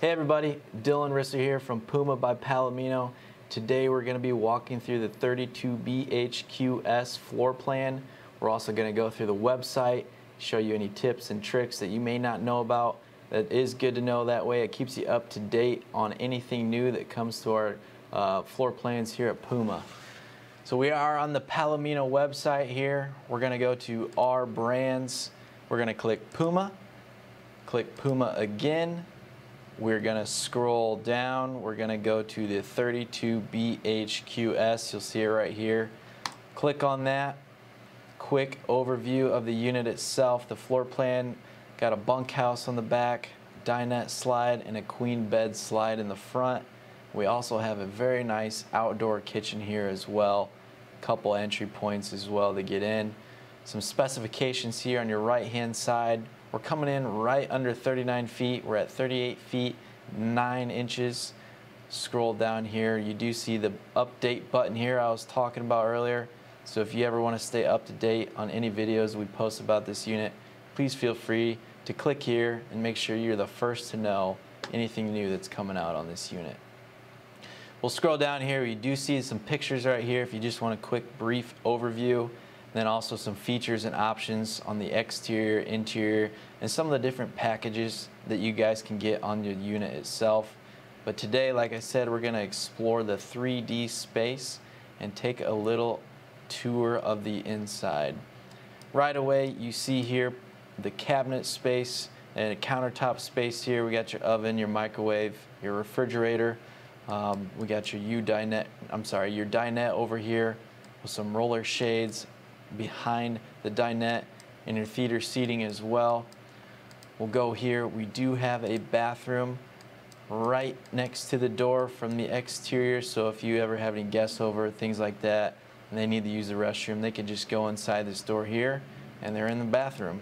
Hey everybody, Dylan Risser here from Puma by Palomino. Today we're going to be walking through the 32BHQS floor plan. We're also going to go through the website, show you any tips and tricks that you may not know about. That is good to know that way. It keeps you up to date on anything new that comes to our uh, floor plans here at Puma. So we are on the Palomino website here. We're going to go to our brands. We're going to click Puma, click Puma again, we're going to scroll down. We're going to go to the 32BHQS. You'll see it right here. Click on that. Quick overview of the unit itself. The floor plan got a bunkhouse on the back, dinette slide, and a queen bed slide in the front. We also have a very nice outdoor kitchen here as well. Couple entry points as well to get in. Some specifications here on your right hand side we're coming in right under 39 feet. We're at 38 feet, 9 inches. Scroll down here. You do see the update button here I was talking about earlier. So if you ever want to stay up to date on any videos we post about this unit, please feel free to click here and make sure you're the first to know anything new that's coming out on this unit. We'll scroll down here. You do see some pictures right here if you just want a quick brief overview. Then also some features and options on the exterior, interior, and some of the different packages that you guys can get on your unit itself. But today, like I said, we're gonna explore the 3D space and take a little tour of the inside. Right away, you see here the cabinet space and a countertop space here. We got your oven, your microwave, your refrigerator. Um, we got your U dinette, I'm sorry, your dinette over here with some roller shades, behind the dinette and your theater seating as well. We'll go here. We do have a bathroom right next to the door from the exterior. So if you ever have any guests over, things like that, and they need to use the restroom, they can just go inside this door here and they're in the bathroom.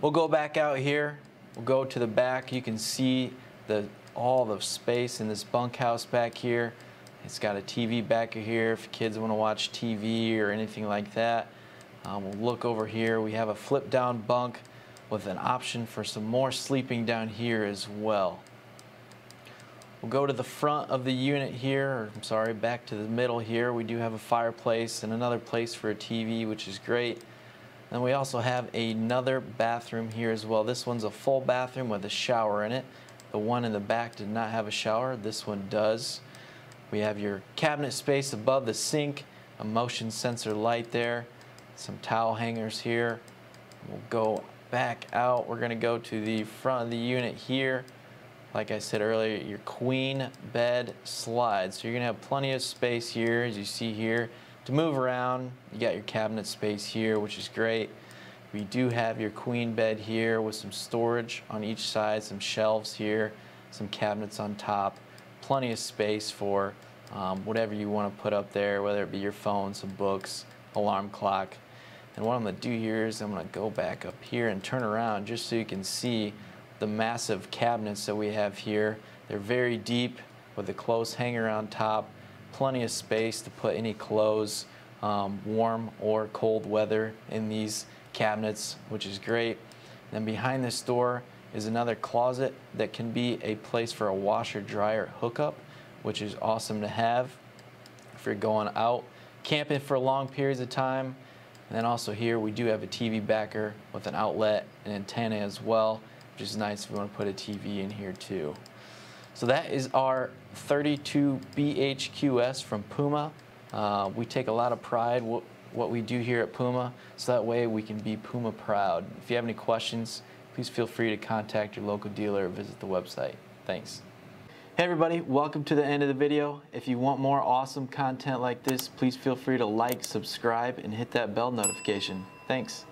We'll go back out here. We'll go to the back. You can see the all the space in this bunkhouse back here. It's got a TV back here if kids want to watch TV or anything like that. Um, we'll look over here. We have a flip down bunk with an option for some more sleeping down here as well. We'll go to the front of the unit here, or I'm sorry, back to the middle here. We do have a fireplace and another place for a TV, which is great. Then we also have another bathroom here as well. This one's a full bathroom with a shower in it. The one in the back did not have a shower. This one does. We have your cabinet space above the sink, a motion sensor light there, some towel hangers here. We'll go back out. We're gonna go to the front of the unit here. Like I said earlier, your queen bed slide. So you're gonna have plenty of space here, as you see here, to move around. You got your cabinet space here, which is great. We do have your queen bed here with some storage on each side, some shelves here, some cabinets on top plenty of space for um, whatever you want to put up there, whether it be your phone, some books, alarm clock. And what I'm going to do here is I'm going to go back up here and turn around just so you can see the massive cabinets that we have here. They're very deep with a close hanger on top, plenty of space to put any clothes, um, warm or cold weather in these cabinets, which is great. And then behind this door, is another closet that can be a place for a washer dryer hookup, which is awesome to have if you're going out camping for long periods of time. And then also here we do have a TV backer with an outlet and antenna as well, which is nice if you want to put a TV in here too. So that is our 32BHQS from Puma. Uh, we take a lot of pride what we do here at Puma, so that way we can be Puma proud. If you have any questions, please feel free to contact your local dealer or visit the website. Thanks. Hey everybody, welcome to the end of the video. If you want more awesome content like this, please feel free to like, subscribe, and hit that bell notification. Thanks.